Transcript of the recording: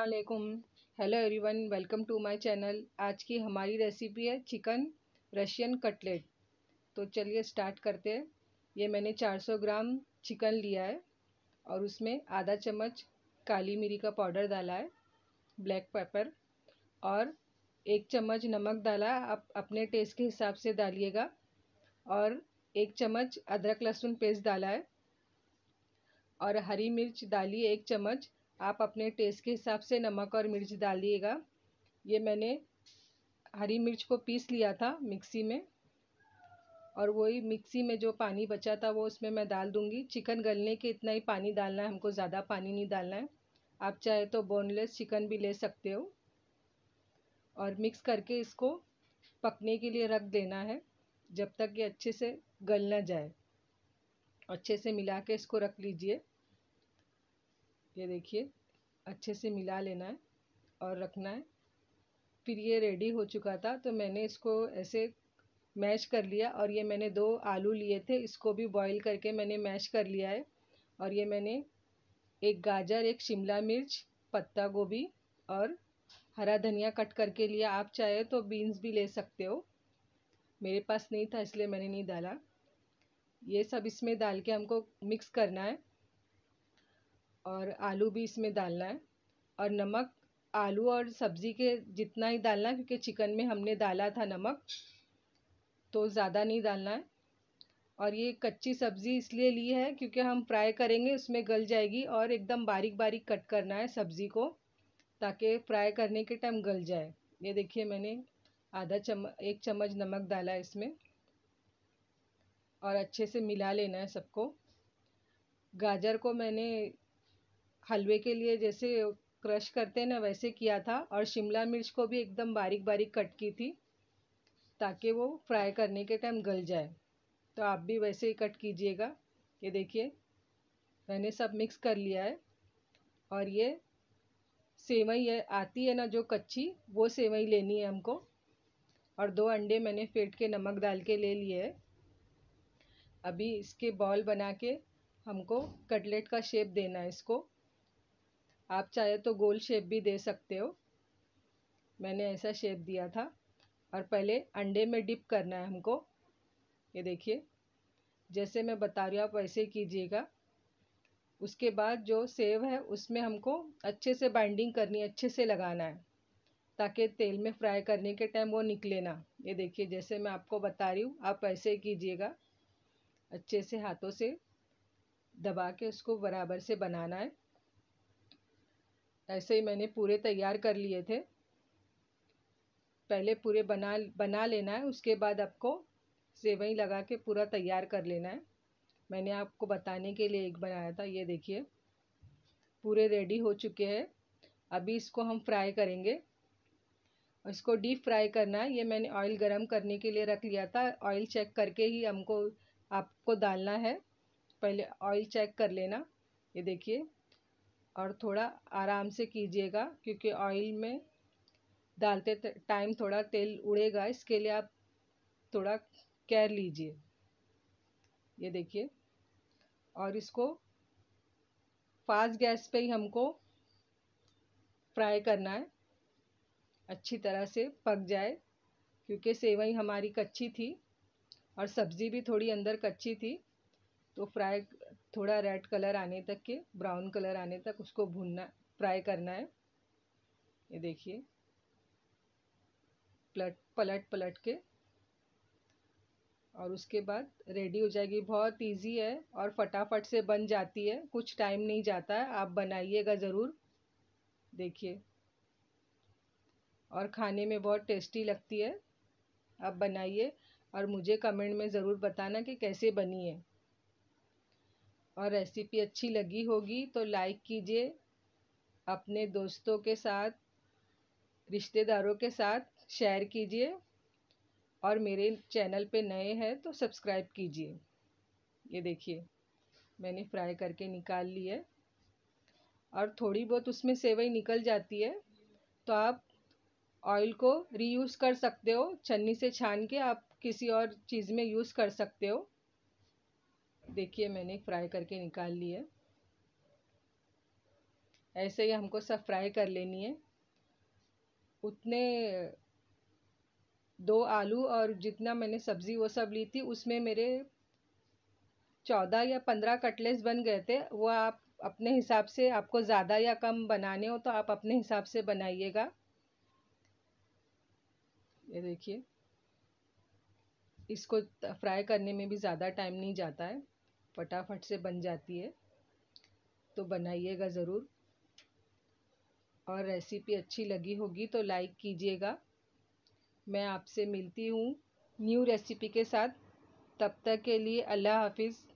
असलकुम hello everyone welcome to my channel आज की हमारी रेसिपी है चिकन रशियन कटलेट तो चलिए स्टार्ट करते हैं ये मैंने 400 ग्राम चिकन लिया है और उसमें आधा चम्मच काली मिरी का पाउडर डाला है ब्लैक पेपर और एक चम्मच नमक डाला आप अपने टेस्ट के हिसाब से डालिएगा और एक चम्मच अदरक लहसुन पेस्ट डाला है और हरी मिर्च डाली एक चम्मच आप अपने टेस्ट के हिसाब से नमक और मिर्च डालिएगा ये मैंने हरी मिर्च को पीस लिया था मिक्सी में और वही मिक्सी में जो पानी बचा था वो उसमें मैं डाल दूँगी चिकन गलने के इतना ही पानी डालना है हमको ज़्यादा पानी नहीं डालना है आप चाहे तो बोनलेस चिकन भी ले सकते हो और मिक्स करके इसको पकने के लिए रख देना है जब तक ये अच्छे से गल ना जाए अच्छे से मिला के इसको रख लीजिए ये देखिए अच्छे से मिला लेना है और रखना है फिर ये रेडी हो चुका था तो मैंने इसको ऐसे मैश कर लिया और ये मैंने दो आलू लिए थे इसको भी बॉईल करके मैंने मैश कर लिया है और ये मैंने एक गाजर एक शिमला मिर्च पत्ता गोभी और हरा धनिया कट करके लिया आप चाहे तो बीन्स भी ले सकते हो मेरे पास नहीं था इसलिए मैंने नहीं डाला ये सब इसमें डाल के हमको मिक्स करना है और आलू भी इसमें डालना है और नमक आलू और सब्ज़ी के जितना ही डालना है क्योंकि चिकन में हमने डाला था नमक तो ज़्यादा नहीं डालना है और ये कच्ची सब्ज़ी इसलिए ली है क्योंकि हम फ्राई करेंगे उसमें गल जाएगी और एकदम बारीक बारीक कट करना है सब्ज़ी को ताकि फ्राई करने के टाइम गल जाए ये देखिए मैंने आधा चम्मच एक चम्मच नमक डाला है इसमें और अच्छे से मिला लेना है सबको गाजर को मैंने हलवे के लिए जैसे क्रश करते हैं ना वैसे किया था और शिमला मिर्च को भी एकदम बारीक बारीक कट की थी ताकि वो फ्राई करने के टाइम गल जाए तो आप भी वैसे ही कट कीजिएगा ये देखिए मैंने सब मिक्स कर लिया है और ये सेवई है आती है ना जो कच्ची वो सेवई लेनी है हमको और दो अंडे मैंने फेंट के नमक डाल के ले लिए है अभी इसके बॉल बना के हमको कटलेट का शेप देना है इसको आप चाहे तो गोल शेप भी दे सकते हो मैंने ऐसा शेप दिया था और पहले अंडे में डिप करना है हमको ये देखिए जैसे मैं बता रही हूँ आप वैसे कीजिएगा उसके बाद जो सेव है उसमें हमको अच्छे से बाइंडिंग करनी है अच्छे से लगाना है ताकि तेल में फ्राई करने के टाइम वो निकले ना ये देखिए जैसे मैं आपको बता रही हूँ आप ऐसे कीजिएगा अच्छे से हाथों से दबा के उसको बराबर से बनाना है ऐसे ही मैंने पूरे तैयार कर लिए थे पहले पूरे बना बना लेना है उसके बाद आपको सेवई लगा के पूरा तैयार कर लेना है मैंने आपको बताने के लिए एक बनाया था ये देखिए पूरे रेडी हो चुके हैं अभी इसको हम फ्राई करेंगे इसको डीप फ्राई करना है ये मैंने ऑयल गरम करने के लिए रख लिया था ऑयल चेक करके ही हमको आपको डालना है पहले ऑयल चेक कर लेना ये देखिए और थोड़ा आराम से कीजिएगा क्योंकि ऑयल में डालते टाइम थोड़ा तेल उड़ेगा इसके लिए आप थोड़ा केयर लीजिए ये देखिए और इसको फास्ट गैस पे ही हमको फ्राई करना है अच्छी तरह से पक जाए क्योंकि सेवई हमारी कच्ची थी और सब्ज़ी भी थोड़ी अंदर कच्ची थी तो फ्राई थोड़ा रेड कलर आने तक के ब्राउन कलर आने तक उसको भूनना फ्राई करना है ये देखिए पलट पलट पलट के और उसके बाद रेडी हो जाएगी बहुत इजी है और फटाफट से बन जाती है कुछ टाइम नहीं जाता है आप बनाइएगा ज़रूर देखिए और खाने में बहुत टेस्टी लगती है आप बनाइए और मुझे कमेंट में ज़रूर बताना कि कैसे बनी है और रेसिपी अच्छी लगी होगी तो लाइक कीजिए अपने दोस्तों के साथ रिश्तेदारों के साथ शेयर कीजिए और मेरे चैनल पे नए हैं तो सब्सक्राइब कीजिए ये देखिए मैंने फ्राई करके निकाल ली है और थोड़ी बहुत उसमें सेवई निकल जाती है तो आप ऑयल को रीयूज़ कर सकते हो छन्नी से छान के आप किसी और चीज़ में यूज़ कर सकते हो देखिए मैंने फ्राई करके निकाल लिया ऐसे ही हमको सब फ्राई कर लेनी है उतने दो आलू और जितना मैंने सब्ज़ी वो सब ली थी उसमें मेरे चौदह या पंद्रह कटलेट्स बन गए थे वो आप अपने हिसाब से आपको ज़्यादा या कम बनाने हो तो आप अपने हिसाब से बनाइएगा ये देखिए इसको फ्राई करने में भी ज़्यादा टाइम नहीं जाता है फटाफट से बन जाती है तो बनाइएगा ज़रूर और रेसिपी अच्छी लगी होगी तो लाइक कीजिएगा मैं आपसे मिलती हूँ न्यू रेसिपी के साथ तब तक के लिए अल्लाह हाफिज़